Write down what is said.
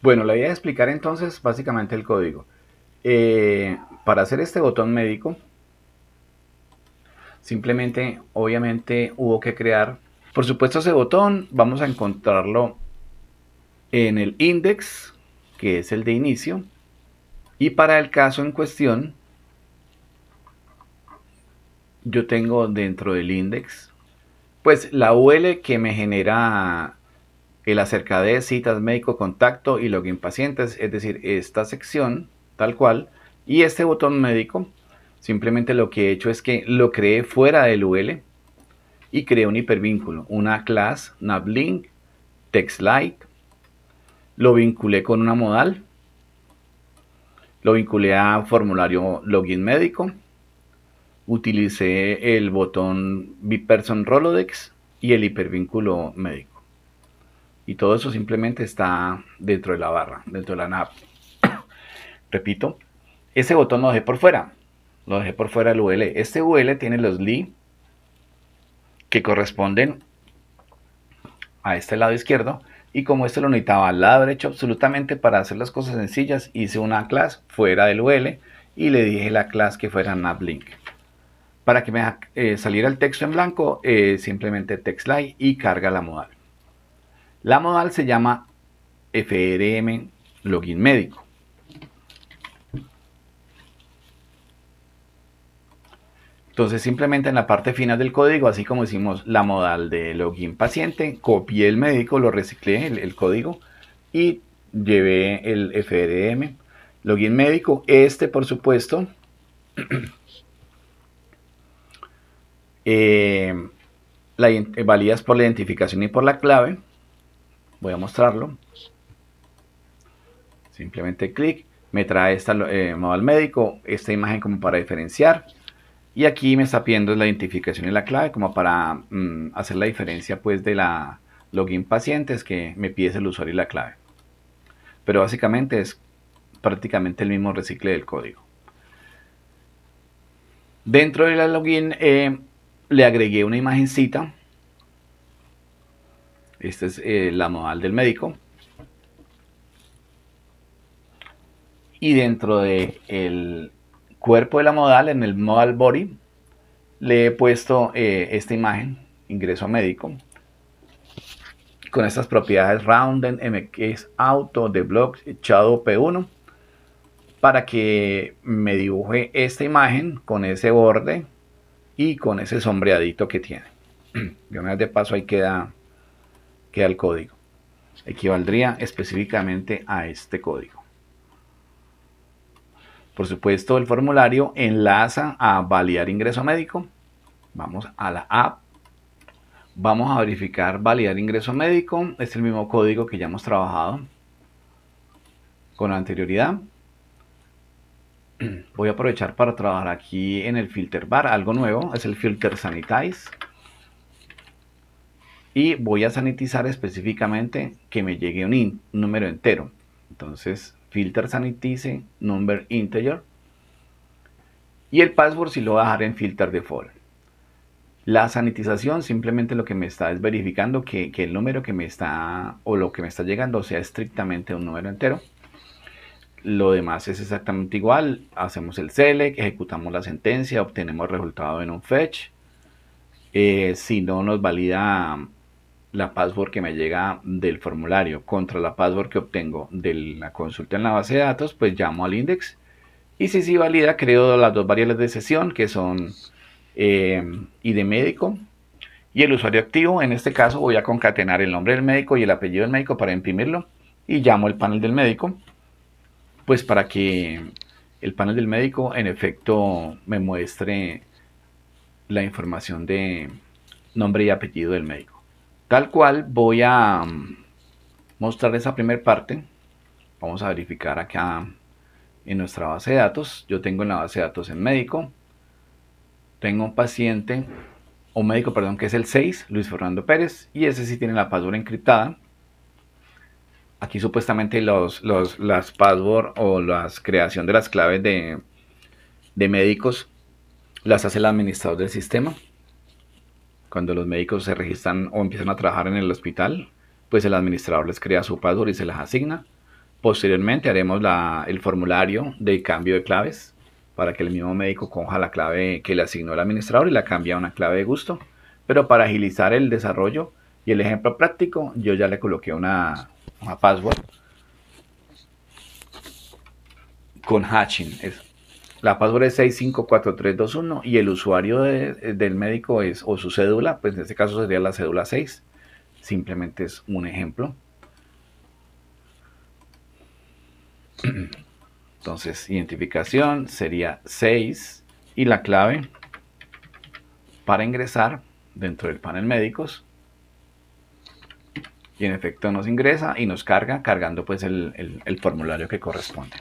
Bueno, la idea de explicar entonces básicamente el código. Eh, para hacer este botón médico, simplemente, obviamente, hubo que crear. Por supuesto, ese botón vamos a encontrarlo en el index, que es el de inicio. Y para el caso en cuestión, yo tengo dentro del index, pues la UL que me genera el acerca de citas médico contacto y login pacientes, es decir, esta sección tal cual y este botón médico, simplemente lo que he hecho es que lo creé fuera del UL y creé un hipervínculo, una class navlink text-like, lo vinculé con una modal, lo vinculé a formulario login médico, utilicé el botón biperson Rolodex y el hipervínculo médico. Y todo eso simplemente está dentro de la barra, dentro de la nav. Repito, ese botón lo dejé por fuera. Lo dejé por fuera del UL. Este UL tiene los Li que corresponden a este lado izquierdo. Y como esto lo necesitaba al lado derecho absolutamente para hacer las cosas sencillas, hice una clase fuera del UL y le dije la clase que fuera NavLink. Para que me eh, saliera el texto en blanco, eh, simplemente simplemente light y carga la modal. La modal se llama FRM login médico. Entonces simplemente en la parte final del código, así como hicimos la modal de login paciente, copié el médico, lo reciclé, el, código, y llevé el FRM login médico. Este, por supuesto, eh, la, por la identificación y por la clave voy a mostrarlo. Simplemente clic, me trae esta eh, modal médico, esta imagen como para diferenciar. Y aquí me está pidiendo la identificación y la clave como para mm, hacer la diferencia pues de la login pacientes que me pide el usuario y la clave. Pero básicamente es prácticamente el mismo recicle del código. Dentro de la login eh, le agregué una imagencita esta es eh, la modal del médico. Y dentro del el cuerpo de la modal, en el modal body, le he puesto eh, esta imagen, ingreso a médico, con estas propiedades Rounden, MX Auto, de Block, Shadow P1, para que me dibuje esta imagen con ese borde y con ese sombreadito que tiene. De una de paso ahí queda que al código. Equivaldría específicamente a este código. Por supuesto, el formulario enlaza a validar ingreso médico. Vamos a la app. Vamos a verificar validar ingreso médico. es el mismo código que ya hemos trabajado con anterioridad. Voy a aprovechar para trabajar aquí en el filter bar. Algo nuevo es el filter sanitize y voy a sanitizar específicamente que me llegue un, número entero. Entonces, filter sanitize number integer y el password si lo voy a dejar en filter default. La sanitización simplemente lo que me está es verificando que, el número que me está o lo que me está llegando sea estrictamente un número entero. Lo demás es exactamente igual. Hacemos el select, ejecutamos la sentencia, obtenemos el resultado en un fetch. Eh, si no nos valida la password que me llega del formulario contra la password que obtengo de la consulta en la base de datos, pues llamo al index. Y si sí valida, creo las dos variables de sesión que son eh, ID médico y el usuario activo. En este caso voy a concatenar el nombre del médico y el apellido del médico para imprimirlo. Y llamo el panel del médico, pues para que el panel del médico en efecto me muestre la información de nombre y apellido del médico. Tal cual voy a mm, mostrar esa primera parte. Vamos a verificar acá en nuestra base de datos. Yo tengo en la base de datos en médico. Tengo un paciente, o médico, perdón, que es el 6, Luis Fernando Pérez. Y ese sí tiene la password encriptada. Aquí supuestamente las password o la creación de las claves de médicos las hace el administrador del sistema. Cuando los médicos se registran o empiezan a trabajar en el hospital, pues el administrador les crea su password y se las asigna. Posteriormente haremos el formulario de cambio de claves para que el mismo médico coja la clave que le asignó el administrador y la cambie a una clave de gusto. Pero para agilizar el desarrollo y el ejemplo práctico, yo ya le coloqué una, password con hatching. La password es 654321 y el usuario eh, del médico es o su cédula, pues en este caso sería la cédula 6. Simplemente es un ejemplo. Entonces, identificación sería 6 y la clave para ingresar dentro del panel médicos. Y en efecto nos ingresa y nos carga cargando pues el formulario que corresponde.